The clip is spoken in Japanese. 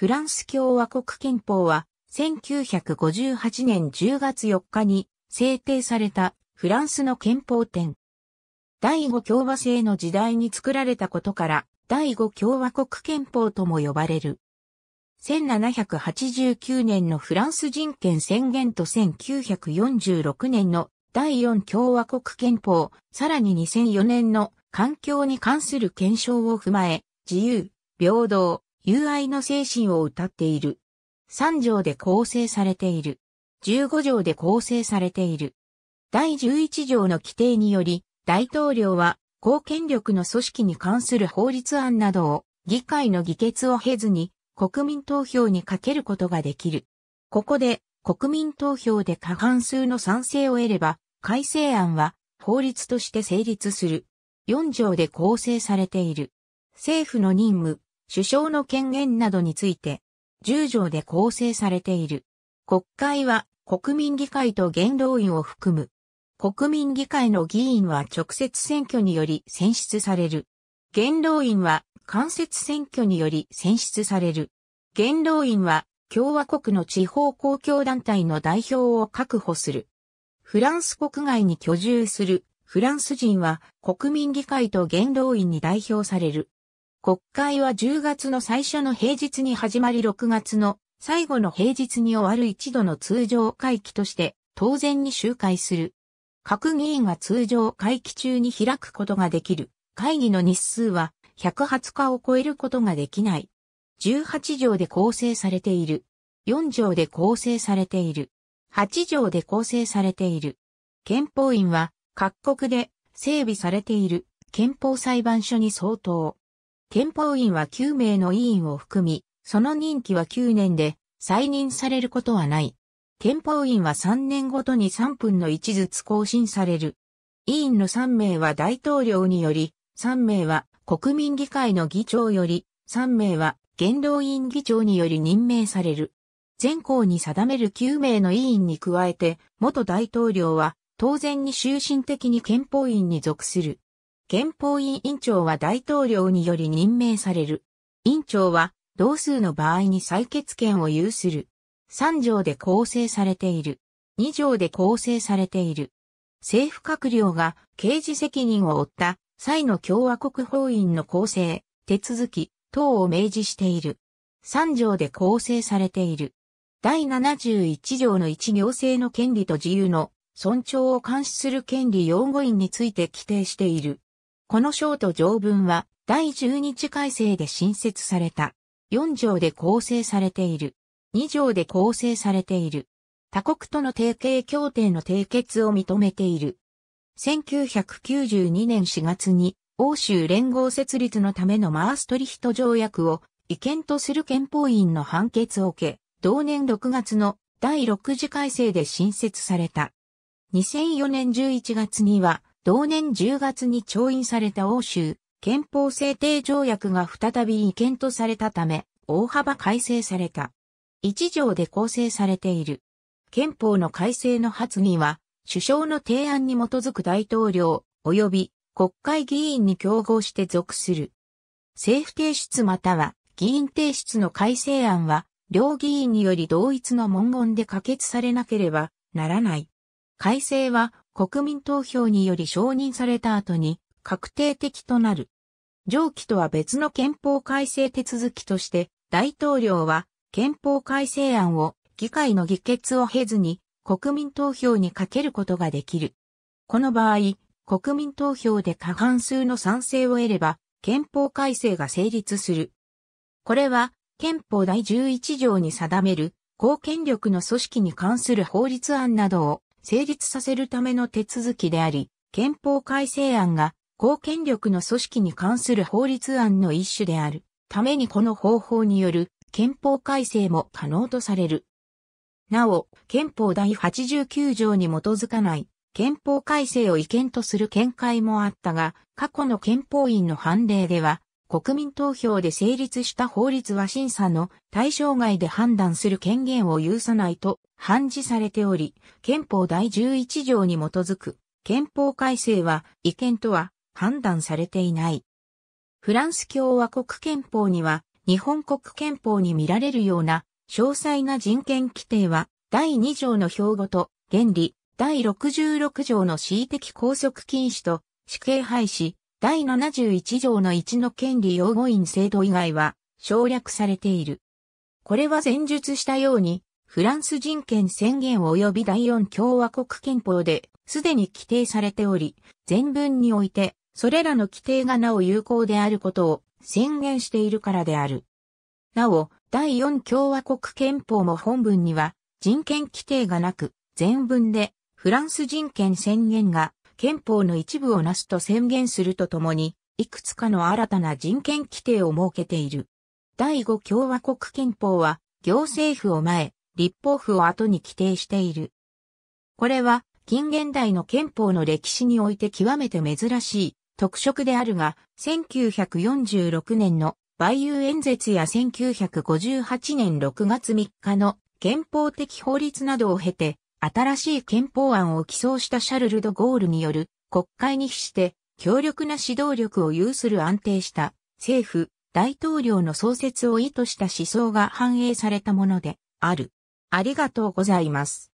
フランス共和国憲法は、1958年10月4日に制定されたフランスの憲法典。第五共和制の時代に作られたことから、第五共和国憲法とも呼ばれる。1789年のフランス人権宣言と1946年の第四共和国憲法、さらに2004年の環境に関する検証を踏まえ、自由、平等、友愛の精神を歌っている。3条で構成されている。15条で構成されている。第11条の規定により、大統領は公権力の組織に関する法律案などを議会の議決を経ずに国民投票にかけることができる。ここで国民投票で過半数の賛成を得れば改正案は法律として成立する。4条で構成されている。政府の任務、首相の権限などについて、10条で構成されている。国会は国民議会と元老院を含む。国民議会の議員は直接選挙により選出される。元老院は間接選挙により選出される。元老院は共和国の地方公共団体の代表を確保する。フランス国外に居住するフランス人は国民議会と元老院に代表される。国会は10月の最初の平日に始まり6月の最後の平日に終わる一度の通常会期として当然に集会する。各議員が通常会期中に開くことができる会議の日数は120日を超えることができない。18条で構成されている。4条で構成されている。8条で構成されている。憲法院は各国で整備されている憲法裁判所に相当。憲法院は9名の委員を含み、その任期は9年で、再任されることはない。憲法院は3年ごとに3分の1ずつ更新される。委員の3名は大統領により、3名は国民議会の議長より、3名は元老院議長により任命される。全校に定める9名の委員に加えて、元大統領は当然に終身的に憲法院に属する。憲法院委員長は大統領により任命される。委員長は同数の場合に採決権を有する。3条で構成されている。2条で構成されている。政府閣僚が刑事責任を負った際の共和国法院の構成、手続き等を明示している。3条で構成されている。第71条の1行政の権利と自由の尊重を監視する権利擁護員について規定している。この章と条文は第十二次改正で新設された。四条で構成されている。二条で構成されている。他国との提携協定の締結を認めている。1992年4月に欧州連合設立のためのマーストリヒト条約を違憲とする憲法院の判決を受け、同年6月の第6次改正で新設された。2004年11月には同年10月に調印された欧州憲法制定条約が再び違憲とされたため、大幅改正された。一条で構成されている。憲法の改正の発議は、首相の提案に基づく大統領、及び国会議員に競合して属する。政府提出または議員提出の改正案は、両議員により同一の文言で可決されなければならない。改正は国民投票により承認された後に確定的となる。上記とは別の憲法改正手続きとして、大統領は憲法改正案を議会の議決を経ずに国民投票にかけることができる。この場合、国民投票で過半数の賛成を得れば、憲法改正が成立する。これは、憲法第11条に定める、公権力の組織に関する法律案などを成立させるための手続きであり、憲法改正案が公権力の組織に関する法律案の一種であるためにこの方法による憲法改正も可能とされる。なお、憲法第89条に基づかない憲法改正を違憲とする見解もあったが、過去の憲法院の判例では、国民投票で成立した法律は審査の対象外で判断する権限を有さないと判事されており、憲法第11条に基づく憲法改正は違憲とは判断されていない。フランス共和国憲法には日本国憲法に見られるような詳細な人権規定は第2条の標語と原理、第66条の恣意的拘束禁止と死刑廃止、第71条の1の権利擁護員制度以外は省略されている。これは前述したように、フランス人権宣言及び第4共和国憲法で、すでに規定されており、全文において、それらの規定がなお有効であることを宣言しているからである。なお、第4共和国憲法も本文には人権規定がなく、全文でフランス人権宣言が憲法の一部をなすと宣言するとともに、いくつかの新たな人権規定を設けている。第5共和国憲法は、行政府を前、立法府を後に規定している。これは、近現代の憲法の歴史において極めて珍しい特色であるが、1946年のバイ演説や1958年6月3日の憲法的法律などを経て、新しい憲法案を起草したシャルル・ド・ゴールによる国会に比して強力な指導力を有する安定した政府、大統領の創設を意図した思想が反映されたものである。ありがとうございます。